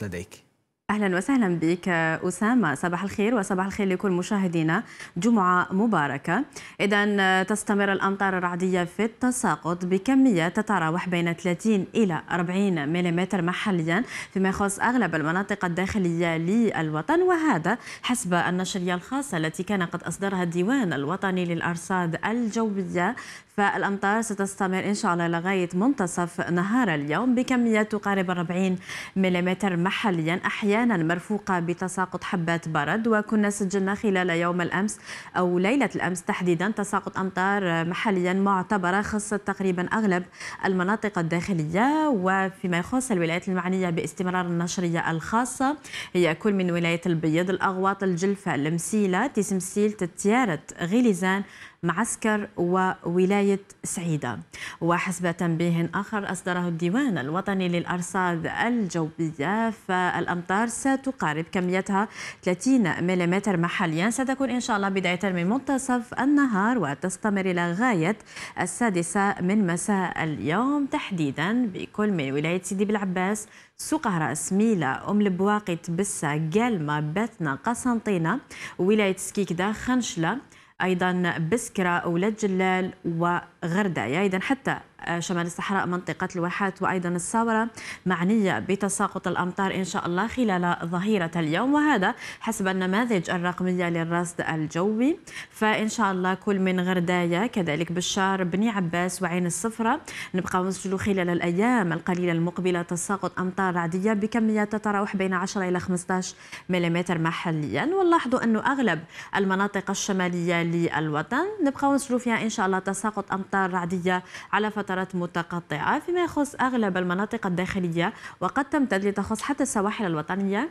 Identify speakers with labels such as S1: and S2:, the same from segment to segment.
S1: Sledeik. اهلا وسهلا بك اسامه صباح الخير وصباح الخير لكل مشاهدينا جمعه مباركه اذا تستمر الامطار الرعديه في التساقط بكميه تتراوح بين 30 الى 40 ملم محليا فيما يخص اغلب المناطق الداخليه للوطن وهذا حسب النشريه الخاصه التي كان قد اصدرها الديوان الوطني للارصاد الجويه فالأمطار ستستمر إن شاء الله لغاية منتصف نهار اليوم بكمية تقارب 40 ملم محليا أحيانا أحيانا مرفوقة بتساقط حبات برد وكنا سجلنا خلال يوم الأمس أو ليلة الأمس تحديدا تساقط أمطار محليا معتبرة خصت تقريبا أغلب المناطق الداخلية وفيما يخص الولايات المعنية باستمرار النشرية الخاصة هي كل من ولاية البيض الأغواط الجلفة المسيلة تسمسيل تتيارة غليزان معسكر وولاية سعيدة وحسب تنبيه آخر أصدره الديوان الوطني للأرصاد الجوية فالأمطار ستقارب كميتها 30 ملم محليا ستكون إن شاء الله بداية من منتصف النهار وتستمر إلى غاية السادسة من مساء اليوم تحديدا بكل من ولاية سيدي بالعباس سوقها راس ميلا أم البواقي تبسه قلمة بثنا قسنطينة ولاية سكيكده خنشلة أيضا بسكرة أولاد جلال وغردايا إذا حتى آه، شمال الصحراء منطقة الواحات وأيضا الصورة معنية بتساقط الأمطار إن شاء الله خلال ظهيرة اليوم وهذا حسب النماذج الرقمية للرصد الجوي فإن شاء الله كل من غرداية كذلك بشار بني عباس وعين الصفرة نبقى نسجل خلال الأيام القليلة المقبلة تساقط أمطار رعدية بكميات تتراوح بين 10 إلى 15 ملم محليا ونلاحظوا أنه أغلب المناطق الشمالية للوطن نبقى نسجل فيها إن شاء الله تساقط أمطار رعدية على فترة لفترات متقطعة فيما يخص أغلب المناطق الداخلية وقد تمتد لتخص حتى السواحل الوطنية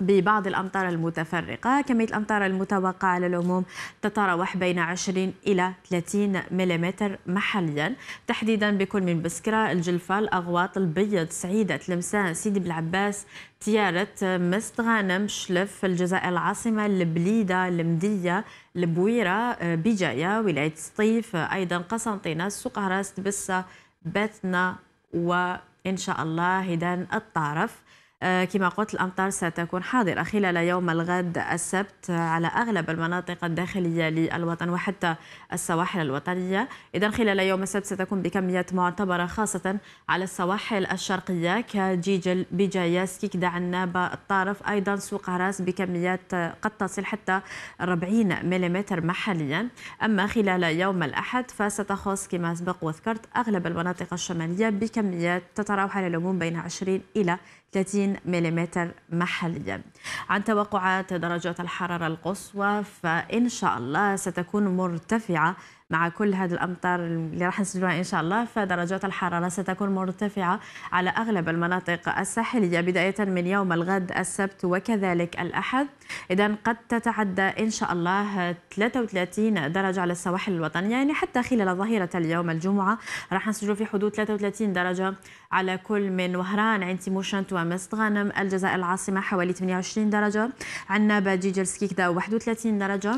S1: ببعض الأمطار المتفرقة كمية الأمطار المتوقعة على العموم تتراوح بين 20 إلى 30 ملم محليا تحديدا بكل من بسكرة الجلفة الأغواط البيض سعيدة تلمسان سيدي بالعباس تيارة مست غانم شلف الجزائر العاصمة البليدة المدية البويرة بجاية ولاية سطيف أيضا قسنطينة هراس تبسه باتنا وإن شاء الله هدان الطرف آه، كما قلت الأمطار ستكون حاضرة خلال يوم الغد السبت على أغلب المناطق الداخلية للوطن وحتى السواحل الوطنية إذا خلال يوم السبت ستكون بكميات معتبرة خاصة على السواحل الشرقية كجيجل بجاياس كيكدا عنابة الطارف أيضا سوق عراس بكميات قد تصل حتى 40 ملم محليا أما خلال يوم الأحد فستخص كما سبق وذكرت أغلب المناطق الشمالية بكميات تتراوح على العموم بين 20 إلى 30 ملم محليا عن توقعات درجات الحرارة القصوى فإن شاء الله ستكون مرتفعة مع كل هذه الأمطار اللي راح نسجلها إن شاء الله فدرجات الحرارة ستكون مرتفعة على أغلب المناطق الساحلية بداية من يوم الغد السبت وكذلك الأحد إذا قد تتعدى إن شاء الله 33 درجة على السواحل الوطنية يعني حتى خلال ظهيرة اليوم الجمعة راح نسجل في حدود 33 درجة على كل من وهران عين تيموشنت ومست غانم الجزائر العاصمة حوالي 28 درجة عنا باجي جلسكيكدا 31 درجة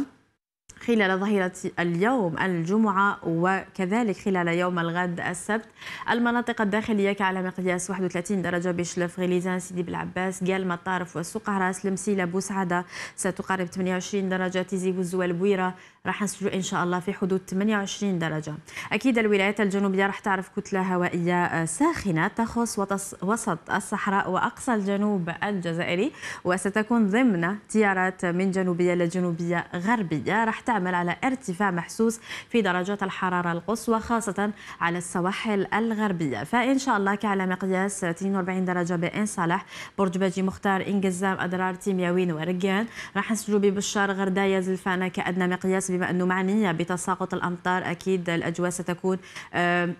S1: خلال ظهيرة اليوم الجمعة وكذلك خلال يوم الغد السبت المناطق الداخلية كعلى مقياس 31 درجة بشلف غليزان سيدي بالعباس قال مطارف والسقهرة المسيلة بوسعادة ستقارب 28 درجة تيزي وزوال بويرة راح نسجل إن شاء الله في حدود 28 درجة أكيد الولايات الجنوبية راح تعرف كتلة هوائية آه، ساخنة تخص وسط الصحراء وأقصى الجنوب الجزائري وستكون ضمن تيارات من جنوبية لجنوبية غربية راح تعمل على ارتفاع محسوس في درجات الحرارة القصوى خاصة على السواحل الغربية فإن شاء الله كعلى مقياس 42 درجة بإن صالح برج باجي مختار إنجزام أدرار أضرار تيمياوين ورقان راح نسجلوا ببشار غرداية زلفانة كأدنى مقياس بما أنه معنية بتساقط الأمطار أكيد الأجواء ستكون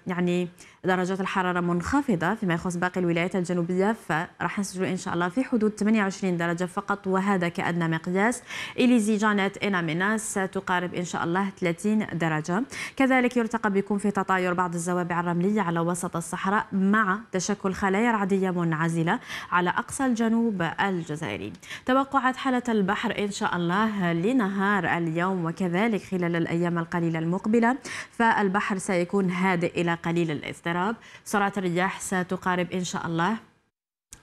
S1: يعني درجات الحرارة منخفضة فيما يخص باقي الولايات الجنوبية فراح نسجلوا إن شاء الله في حدود 28 درجة فقط وهذا كأدنى مقياس إليزي جانيت إناميناس تقارب إن شاء الله 30 درجة كذلك يرتقب بكم في تطاير بعض الزوابع الرملية على وسط الصحراء مع تشكل خلايا رعدية منعزلة على أقصى الجنوب الجزائري توقعات حالة البحر إن شاء الله لنهار اليوم وكذلك خلال الأيام القليلة المقبلة فالبحر سيكون هادئ إلى قليل الاضطراب سرعة الرياح ستقارب إن شاء الله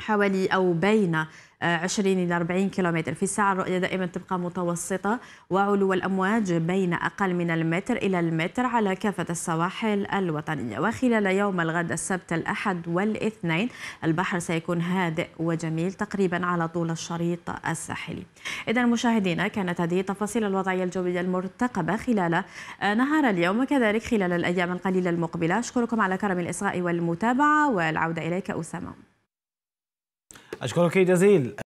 S1: حوالي أو بين 20 آه، إلى 40 كيلومتر في الساعة الرؤية دائما تبقى متوسطة وعلو الأمواج بين أقل من المتر إلى المتر على كافة السواحل الوطنية وخلال يوم الغد السبت الأحد والاثنين البحر سيكون هادئ وجميل تقريبا على طول الشريط الساحلي إذا مشاهدينا كانت هذه تفاصيل الوضعية الجوية المرتقبة خلال آه، نهار اليوم وكذلك خلال الأيام القليلة المقبلة أشكركم على كرم الإصغاء والمتابعة والعودة إليك أسامة أشكرك جزيل